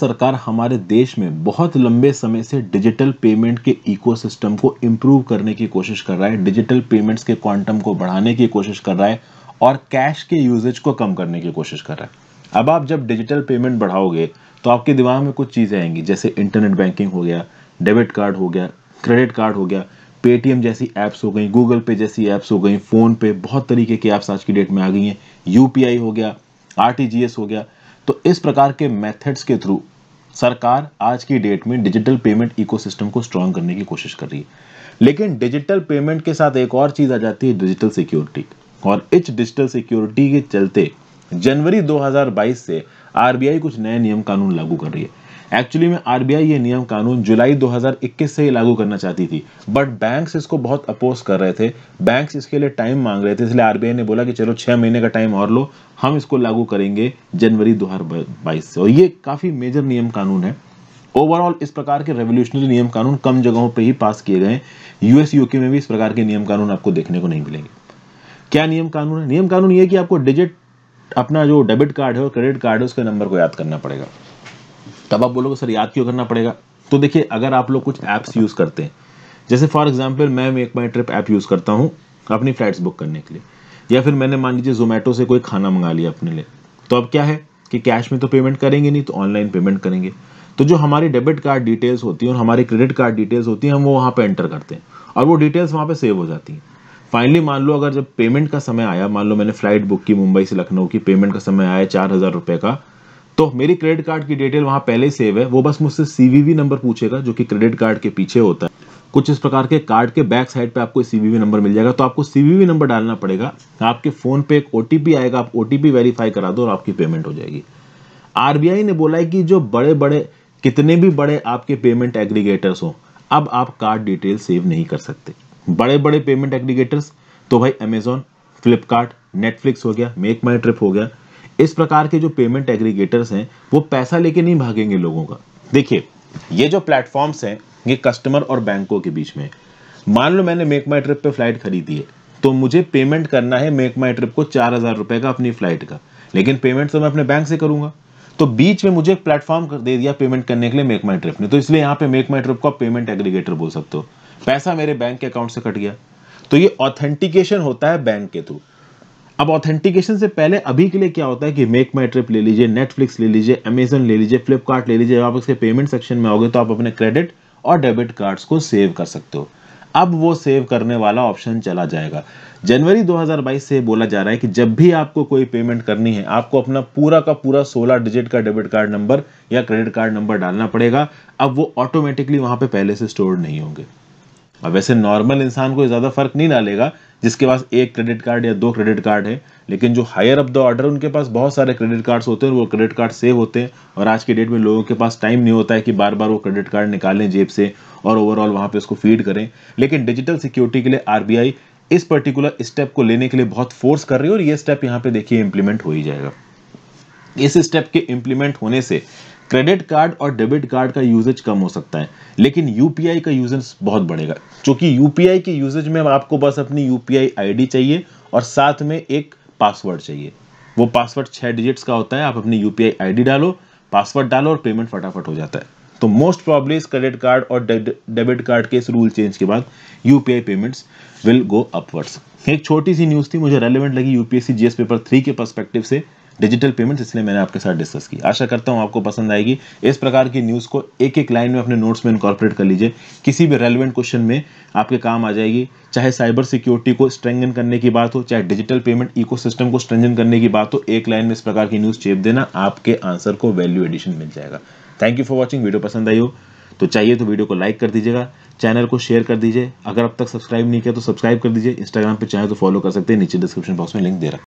सरकार हमारे देश में बहुत लंबे समय से डिजिटल पेमेंट के इकोसिस्टम को इम्प्रूव करने की कोशिश कर रहा है डिजिटल पेमेंट्स के क्वांटम को बढ़ाने की कोशिश कर रहा है और कैश के यूजेज को कम करने की कोशिश कर रहा है अब आप जब डिजिटल पेमेंट बढ़ाओगे तो आपके दिमाग में कुछ चीज़ें आएंगी जैसे इंटरनेट बैंकिंग हो गया डेबिट कार्ड हो गया क्रेडिट कार्ड हो गया पेटीएम जैसी ऐप्स हो गई गूगल पे जैसी ऐप्स हो गई फ़ोन पे बहुत तरीके की ऐप्स आज की डेट में आ गई हैं यूपीआई हो गया आरटीजीएस हो गया तो इस प्रकार के मेथड्स के थ्रू सरकार आज की डेट में डिजिटल पेमेंट इकोसिस्टम को स्ट्रांग करने की कोशिश कर रही है लेकिन डिजिटल पेमेंट के साथ एक और चीज़ आ जाती है डिजिटल सिक्योरिटी और इस डिजिटल सिक्योरिटी के चलते जनवरी 2022 से आरबीआई कुछ नए नियम कानून लागू कर रही है एक्चुअली में आरबीआई ये नियम कानून जुलाई 2021 से ही लागू करना चाहती थी बट बैंक्स इसको बहुत अपोज कर रहे थे बैंक्स इसके लिए टाइम मांग रहे थे इसलिए आरबीआई ने बोला कि चलो छह महीने का टाइम और लो हम इसको लागू करेंगे जनवरी दो से और ये काफ़ी मेजर नियम कानून है ओवरऑल इस प्रकार के रेवोल्यूशनरी नियम कानून कम जगहों पर ही पास किए गए यूएस यूके में भी इस प्रकार के नियम कानून आपको देखने को नहीं मिलेंगे क्या नियम कानून है नियम कानून ये कि आपको डिजिट अपना जो डेबिट कार्ड है और क्रेडिट कार्ड है उसके नंबर को याद करना पड़ेगा तब आप बोलोगे सर याद क्यों करना पड़ेगा तो देखिए अगर आप लोग कुछ ऐप्स यूज़ करते हैं जैसे फॉर एग्जाम्पल मैं एक माई ट्रिप ऐप यूज़ करता हूँ अपनी फ्लाइट्स बुक करने के लिए या फिर मैंने मान लीजिए जोमेटो से कोई खाना मंगा लिया अपने लिए तो अब क्या है कि कैश में तो पेमेंट करेंगे नहीं तो ऑनलाइन पेमेंट करेंगे तो जो हमारी डेबिट कार्ड डिटेल्स होती हैं और हमारी क्रेडिट कार्ड डिटेल्स होती हैं हम वो वहाँ पर एंटर करते हैं और वो डिटेल्स वहाँ पर सेव हो जाती हैं फाइनली मान लो अगर जब पेमेंट का समय आया मान लो मैंने फ्लाइट बुक की मुंबई से लखनऊ की पेमेंट का समय आया चार हज़ार रुपये का तो मेरी क्रेडिट कार्ड की डिटेल वहां पहले सेव है वो बस मुझसे सीवीवी नंबर पूछेगा जो कि क्रेडिट कार्ड के पीछे होता है कुछ इस प्रकार के कार्ड के बैक साइड पे आपको सीवीवी नंबर मिल जाएगा तो आपको सीवीवी नंबर डालना पड़ेगा आपके फ़ोन पे एक ओटीपी आएगा आप ओटीपी वेरीफाई करा दो और आपकी पेमेंट हो जाएगी आरबीआई ने बोला है कि जो बड़े बड़े कितने भी बड़े आपके पेमेंट एग्रीगेटर्स हो अब आप कार्ड डिटेल सेव नहीं कर सकते बड़े बड़े पेमेंट एग्रीगेटर्स तो भाई अमेजोन फ्लिपकार्ट नेटफ्लिक्स हो गया मेक माई ट्रिप हो गया इस प्रकार के जो पेमेंट एग्रीगेटर्स हैं वो पैसा लेके नहीं भागेंगे लोगों का देखिए ये जो प्लेटफॉर्म्स हैं ये कस्टमर और बैंकों के बीच में मान लो मैंने मेक माई ट्रिप पे फ्लाइट खरीदी है तो मुझे पेमेंट करना है मेक माई ट्रिप को चार हज़ार रुपए का अपनी फ्लाइट का लेकिन पेमेंट तो मैं अपने बैंक से करूंगा तो बीच में मुझे एक प्लेटफॉर्म दे दिया पेमेंट करने के लिए मेक माई ट्रिप ने तो इसलिए यहाँ पे मेक माई ट्रिप को पेमेंट एग्रीगेटर बोल सकते हो पैसा मेरे बैंक के अकाउंट से कट गया तो ये ऑथेंटिकेशन होता है बैंक के थ्रू अब ऑथेंटिकेशन से पहले अभी के लिए क्या होता है कि मेक माई ट्रिप ले लीजिए नेटफ्लिक्स ले लीजिए अमेजन ले लीजिए फ्लिपकार्ट ले लीजिए आप इसके पेमेंट सेक्शन में आओगे तो आप अपने क्रेडिट और डेबिट कार्ड्स को सेव कर सकते हो अब वो सेव करने वाला ऑप्शन चला जाएगा जनवरी 2022 से बोला जा रहा है कि जब भी आपको कोई पेमेंट करनी है आपको अपना पूरा का पूरा 16 डिजिट का डेबिट कार्ड नंबर या क्रेडिट कार्ड नंबर डालना पड़ेगा अब वो ऑटोमेटिकली वहां पे पहले से स्टोर नहीं होंगे अब वैसे नॉर्मल इंसान को ज़्यादा फर्क नहीं डालेगा जिसके पास एक क्रेडिट कार्ड या दो क्रेडिट कार्ड है लेकिन जो हायर अप द ऑर्डर उनके पास बहुत सारे क्रेडिट कार्ड्स होते हैं और वो क्रेडिट कार्ड सेव होते हैं और आज के डेट में लोगों के पास टाइम नहीं होता है कि बार बार वो क्रेडिट कार्ड निकालें जेब से और ओवरऑल वहाँ पे उसको फीड करें लेकिन डिजिटल सिक्योरिटी के लिए आर इस पर्टिकुलर स्टेप को लेने के लिए बहुत फोर्स कर रही है और ये स्टेप यहाँ पे देखिए इम्प्लीमेंट हो ही जाएगा इस स्टेप के इम्प्लीमेंट होने से क्रेडिट कार्ड और डेबिट कार्ड का यूजेज कम हो सकता है लेकिन यूपीआई का यूजेज बहुत बढ़ेगा क्योंकि यूपीआई के यूजेज में आपको बस अपनी यूपीआई आईडी चाहिए और साथ में एक पासवर्ड चाहिए वो पासवर्ड छः डिजिट्स का होता है आप अपनी यूपीआई आईडी डालो पासवर्ड डालो और पेमेंट फटाफट हो जाता है तो मोस्ट प्रॉब्लीज क्रेडिट कार्ड और डेबिट कार्ड के इस रूल चेंज के बाद UPI payments will go upwards एक छोटी सी न्यूज़ थी मुझे रेलिवेंट लगी यूपीएससी जीएस पेपर थ्री के परस्पेक्टिव से डिजिटल पेमेंट्स इसलिए मैंने आपके साथ डिस्कस की आशा करता हूँ आपको पसंद आएगी इस प्रकार की न्यूज़ को एक एक लाइन में अपने नोट्स में इनकॉर्पोरेट कर लीजिए किसी भी रेलिवेंट क्वेश्चन में आपके काम आ जाएगी चाहे साइबर सिक्योरिटी को स्ट्रेंगन करने की बात हो चाहे डिजिटल पेमेंट इको को स्ट्रेंगन करने की बात हो एक लाइन में इस प्रकार की न्यूज़ चेप देना आपके आंसर को वैल्यू एडिशन मिल जाएगा thank you for watching video पसंद आई हो तो चाहिए तो वीडियो को लाइक कर दीजिएगा चैनल को शेयर कर दीजिए अगर अब तक सब्सक्राइब नहीं किया तो सब्सक्राइब कर दीजिए इंस्टाग्राम पे चाहे तो फॉलो कर सकते हैं नीचे डिस्क्रिप्शन बॉक्स में लिंक दे रहा